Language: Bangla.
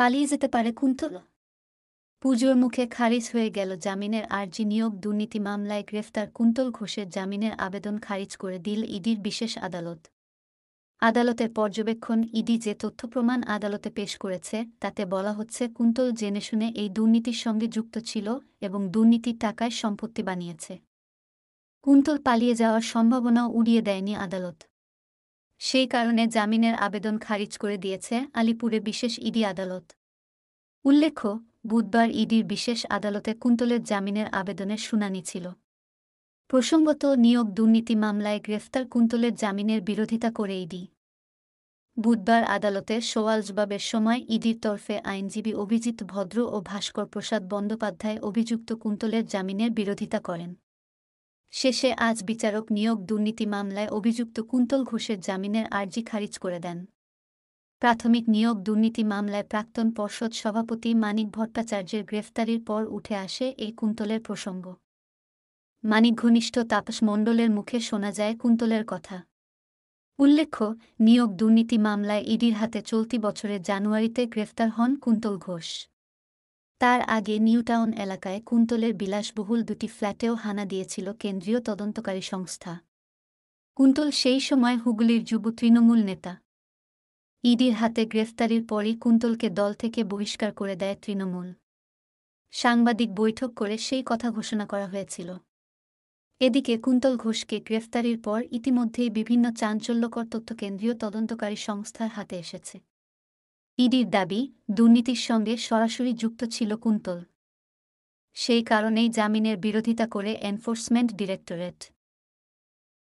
পালিয়ে যেতে পারে কুন্তল পুজোর মুখে খারিজ হয়ে গেল জামিনের আর্জি নিয়োগ দুর্নীতি মামলায় গ্রেফতার কুন্তল ঘোষের জামিনের আবেদন খারিজ করে দিল ইডির বিশেষ আদালত আদালতের পর্যবেক্ষণ ইডি যে তথ্য প্রমাণ আদালতে পেশ করেছে তাতে বলা হচ্ছে কুন্তল জেনে শুনে এই দুর্নীতির সঙ্গে যুক্ত ছিল এবং দুর্নীতির টাকায় সম্পত্তি বানিয়েছে কুন্তল পালিয়ে যাওয়ার সম্ভাবনা উড়িয়ে দেয়নি আদালত সেই কারণে জামিনের আবেদন খারিজ করে দিয়েছে আলিপুরে বিশেষ ইডি আদালত উল্লেখ্য বুধবার ইডির বিশেষ আদালতে কুন্তলের জামিনের আবেদনের শুনানি ছিল প্রসঙ্গত নিয়োগ দুর্নীতি মামলায় গ্রেফতার কুন্তলের জামিনের বিরোধিতা করে ইডি বুধবার আদালতে সোয়াল জবাবের সময় ইডির তরফে আইনজীবী অভিজিৎ ভদ্র ও ভাস্কর প্রসাদ বন্দ্যোপাধ্যায় অভিযুক্ত কুন্তলের জামিনের বিরোধিতা করেন শেষে আজ বিচারক নিয়োগ দুর্নীতি মামলায় অভিযুক্ত কুন্তল ঘোষের জামিনের আর্জি খারিজ করে দেন প্রাথমিক নিয়োগ দুর্নীতি মামলায় প্রাক্তন পর্ষদ সভাপতি মানিক ভট্টাচার্যের গ্রেফতারির পর উঠে আসে এই কুন্তলের প্রসঙ্গ মানিক ঘনিষ্ঠ তাপস মণ্ডলের মুখে শোনা যায় কুন্তলের কথা উল্লেখ্য নিয়োগ দুর্নীতি মামলায় ইডির হাতে চলতি বছরের জানুয়ারিতে গ্রেফতার হন কুন্তল ঘোষ তার আগে নিউটাউন এলাকায় কুন্তলের বিলাসবহুল দুটি ফ্ল্যাটেও হানা দিয়েছিল কেন্দ্রীয় তদন্তকারী সংস্থা কুন্তল সেই সময় হুগলির যুব তৃণমূল নেতা ইডির হাতে গ্রেফতারির পরই কুন্তলকে দল থেকে বহিষ্কার করে দেয় তৃণমূল সাংবাদিক বৈঠক করে সেই কথা ঘোষণা করা হয়েছিল এদিকে কুন্তল ঘোষকে গ্রেফতারির পর ইতিমধ্যেই বিভিন্ন চাঞ্চল্যকর তথ্য কেন্দ্রীয় তদন্তকারী সংস্থার হাতে এসেছে ইডির দাবি দুর্নীতির সঙ্গে সরাসরি যুক্ত ছিল কুন্তল সেই কারণেই জামিনের বিরোধিতা করে এনফোর্সমেন্ট ডিরেক্টরেট